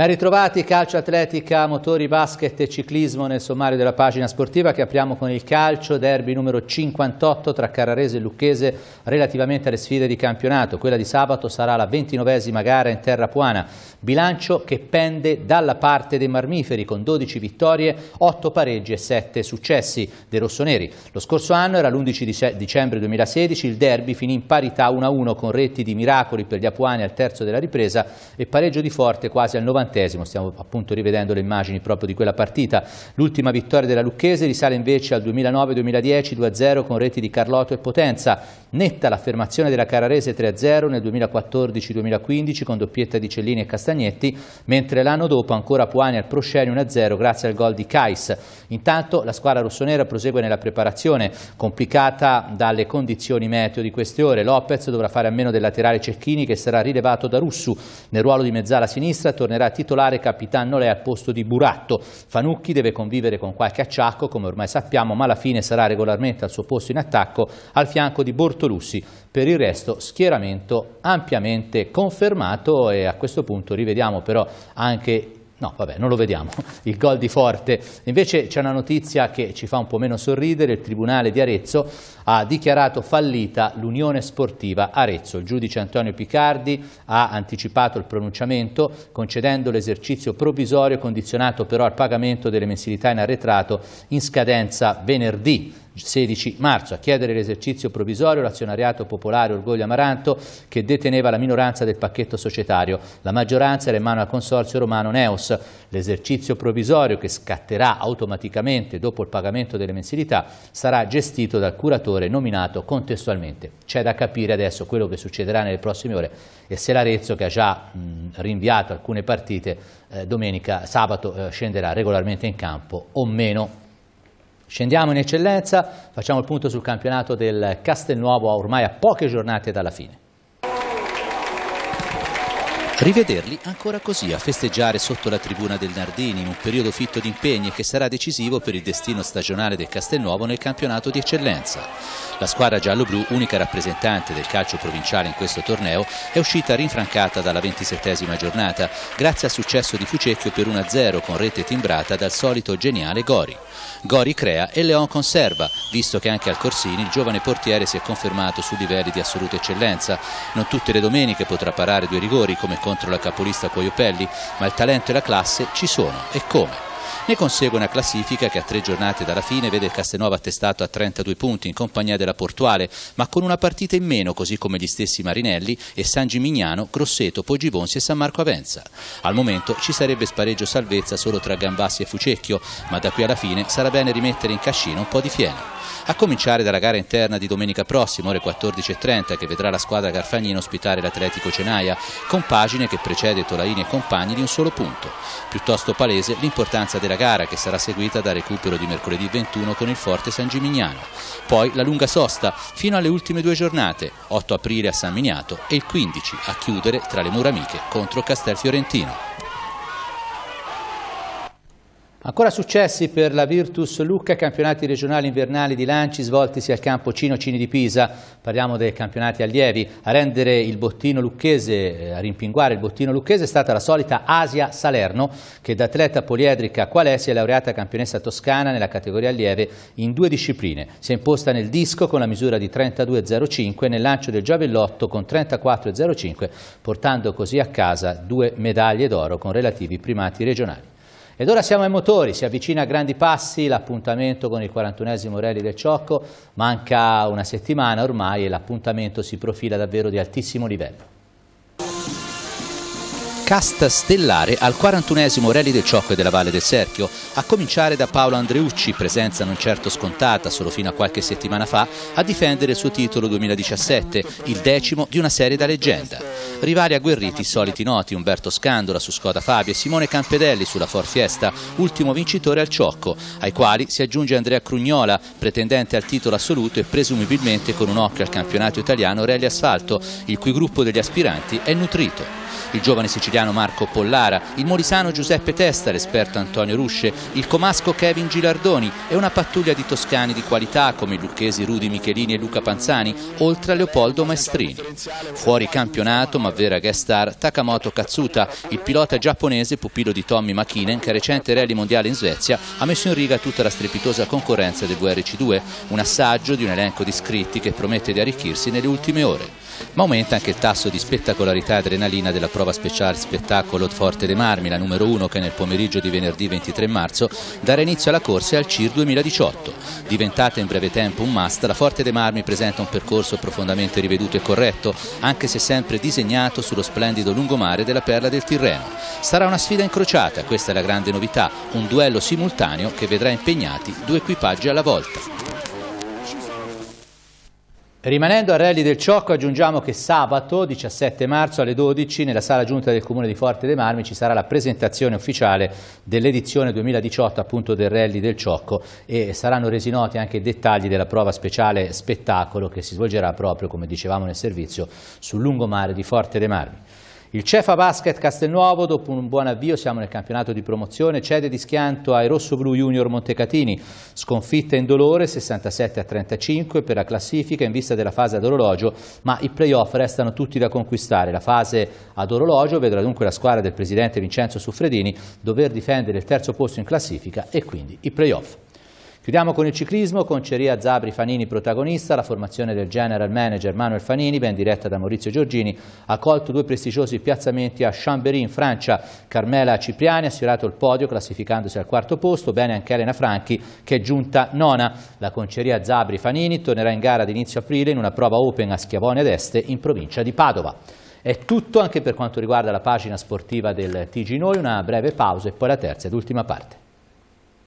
Ben ritrovati, calcio, atletica, motori, basket e ciclismo nel sommario della pagina sportiva che apriamo con il calcio, derby numero 58 tra Carrarese e Lucchese relativamente alle sfide di campionato. Quella di sabato sarà la ventinovesima gara in terra puana, bilancio che pende dalla parte dei marmiferi con 12 vittorie, 8 pareggi e 7 successi dei rossoneri. Lo scorso anno era l'11 dicembre 2016, il derby finì in parità 1-1 con reti di miracoli per gli apuani al terzo della ripresa e pareggio di forte quasi al 90 novantesimo, stiamo appunto rivedendo le immagini proprio di quella partita. L'ultima vittoria della Lucchese risale invece al 2009-2010 2-0 con reti di Carlotto e Potenza. Netta l'affermazione della Cararese 3-0 nel 2014-2015 con doppietta di Cellini e Castagnetti, mentre l'anno dopo ancora Puani al Prosceni 1-0 grazie al gol di Kais. Intanto la squadra rossonera prosegue nella preparazione, complicata dalle condizioni meteo di queste ore. Lopez dovrà fare a meno del laterale Cecchini che sarà rilevato da Russu. Nel ruolo di mezzala sinistra tornerà a titolare Capitano Lea al posto di Buratto. Fanucchi deve convivere con qualche acciacco, come ormai sappiamo, ma alla fine sarà regolarmente al suo posto in attacco al fianco di Bortolussi. Per il resto schieramento ampiamente confermato e a questo punto rivediamo però anche No, vabbè, non lo vediamo. Il gol di Forte. Invece c'è una notizia che ci fa un po' meno sorridere. Il Tribunale di Arezzo ha dichiarato fallita l'Unione Sportiva Arezzo. Il giudice Antonio Picardi ha anticipato il pronunciamento concedendo l'esercizio provvisorio condizionato però al pagamento delle mensilità in arretrato in scadenza venerdì. 16 marzo a chiedere l'esercizio provvisorio l'azionariato popolare Orgoglio Amaranto che deteneva la minoranza del pacchetto societario. La maggioranza era in mano al consorzio romano Neos. L'esercizio provvisorio che scatterà automaticamente dopo il pagamento delle mensilità sarà gestito dal curatore nominato contestualmente. C'è da capire adesso quello che succederà nelle prossime ore e se l'Arezzo che ha già mh, rinviato alcune partite eh, domenica, sabato eh, scenderà regolarmente in campo o meno. Scendiamo in eccellenza, facciamo il punto sul campionato del Castelnuovo ormai a poche giornate dalla fine. Rivederli ancora così a festeggiare sotto la tribuna del Nardini in un periodo fitto di impegni che sarà decisivo per il destino stagionale del Castelnuovo nel campionato di eccellenza. La squadra giallo-blu, unica rappresentante del calcio provinciale in questo torneo, è uscita rinfrancata dalla ventisettesima giornata grazie al successo di Fucecchio per 1-0 con rete timbrata dal solito geniale Gori. Gori crea e Leon conserva, visto che anche al Corsini il giovane portiere si è confermato su livelli di assoluta eccellenza. Non tutte le domeniche potrà parare due rigori come con contro la capolista Coiopelli, ma il talento e la classe ci sono e come. Ne consegue una classifica che a tre giornate dalla fine vede il Castelnuovo attestato a 32 punti in compagnia della Portuale, ma con una partita in meno, così come gli stessi Marinelli e San Gimignano, Grosseto, Poggibonsi e San Marco Avenza. Al momento ci sarebbe spareggio salvezza solo tra Gambassi e Fucecchio, ma da qui alla fine sarà bene rimettere in cascina un po' di fieno a cominciare dalla gara interna di domenica prossima, ore 14.30, che vedrà la squadra Garfagnina ospitare l'Atletico Cenaia, con pagine che precede Tolaini e compagni di un solo punto. Piuttosto palese l'importanza della gara, che sarà seguita dal recupero di mercoledì 21 con il Forte San Gimignano. Poi la lunga sosta, fino alle ultime due giornate, 8 aprile a San Miniato e il 15 a chiudere tra le mura amiche contro Castel Fiorentino. Ancora successi per la Virtus Lucca, campionati regionali invernali di lanci svoltisi al campo Cino Cini di Pisa. Parliamo dei campionati allievi. A rendere il bottino lucchese, eh, a rimpinguare il bottino lucchese è stata la solita Asia Salerno, che da atleta poliedrica qual è, si è laureata campionessa toscana nella categoria allieve in due discipline. Si è imposta nel disco con la misura di 32,05 e nel lancio del giavellotto con 34,05, portando così a casa due medaglie d'oro con relativi primati regionali. Ed ora siamo ai motori, si avvicina a grandi passi l'appuntamento con il 41esimo Rally del Ciocco, manca una settimana ormai e l'appuntamento si profila davvero di altissimo livello cast stellare al 41esimo Rally del Ciocco e della Valle del Serchio, a cominciare da Paolo Andreucci, presenza non certo scontata solo fino a qualche settimana fa, a difendere il suo titolo 2017, il decimo di una serie da leggenda. Rivali agguerriti i soliti noti, Umberto Scandola su Scoda Fabio e Simone Campedelli sulla Ford Fiesta, ultimo vincitore al Ciocco, ai quali si aggiunge Andrea Crugnola, pretendente al titolo assoluto e presumibilmente con un occhio al campionato italiano Rally Asfalto, il cui gruppo degli aspiranti è nutrito. Il giovane siciliano Graziano Marco Pollara, il Morisano Giuseppe Testa, l'esperto Antonio Rusce, il comasco Kevin Gilardoni e una pattuglia di toscani di qualità come i lucchesi Rudi Michelini e Luca Panzani, oltre a Leopoldo Maestrini. Fuori campionato, ma vera guest star, Takamoto Katsuta, il pilota giapponese pupillo di Tommy Makinen che recente rally mondiale in Svezia ha messo in riga tutta la strepitosa concorrenza del WRC2, un assaggio di un elenco di iscritti che promette di arricchirsi nelle ultime ore. Ma aumenta anche il tasso di spettacolarità e adrenalina della prova speciale spettacolo Forte de Marmi, la numero 1 che nel pomeriggio di venerdì 23 marzo darà inizio alla corsa e al CIR 2018. Diventata in breve tempo un must, la Forte de Marmi presenta un percorso profondamente riveduto e corretto, anche se sempre disegnato sullo splendido lungomare della perla del Tirreno. Sarà una sfida incrociata, questa è la grande novità, un duello simultaneo che vedrà impegnati due equipaggi alla volta. Rimanendo al rally del Ciocco aggiungiamo che sabato 17 marzo alle 12 nella sala giunta del comune di Forte dei Marmi ci sarà la presentazione ufficiale dell'edizione 2018 appunto del rally del Ciocco e saranno resi noti anche i dettagli della prova speciale spettacolo che si svolgerà proprio come dicevamo nel servizio sul lungomare di Forte dei Marmi. Il Cefa Basket Castelnuovo, dopo un buon avvio, siamo nel campionato di promozione, cede di schianto ai Rosso Blu Junior Montecatini, sconfitta in dolore 67 a 35 per la classifica in vista della fase ad orologio, ma i playoff restano tutti da conquistare. La fase ad orologio vedrà dunque la squadra del presidente Vincenzo Suffredini dover difendere il terzo posto in classifica e quindi i playoff. Chiudiamo con il ciclismo, con Ceria Zabri Fanini protagonista, la formazione del general manager Manuel Fanini, ben diretta da Maurizio Giorgini, ha colto due prestigiosi piazzamenti a Chambéry in Francia, Carmela Cipriani ha sfiorato il podio classificandosi al quarto posto, bene anche Elena Franchi che è giunta nona. La conceria Zabri Fanini tornerà in gara ad inizio aprile in una prova open a Schiavone d'Este in provincia di Padova. È tutto anche per quanto riguarda la pagina sportiva del TG Noi, una breve pausa e poi la terza ed ultima parte.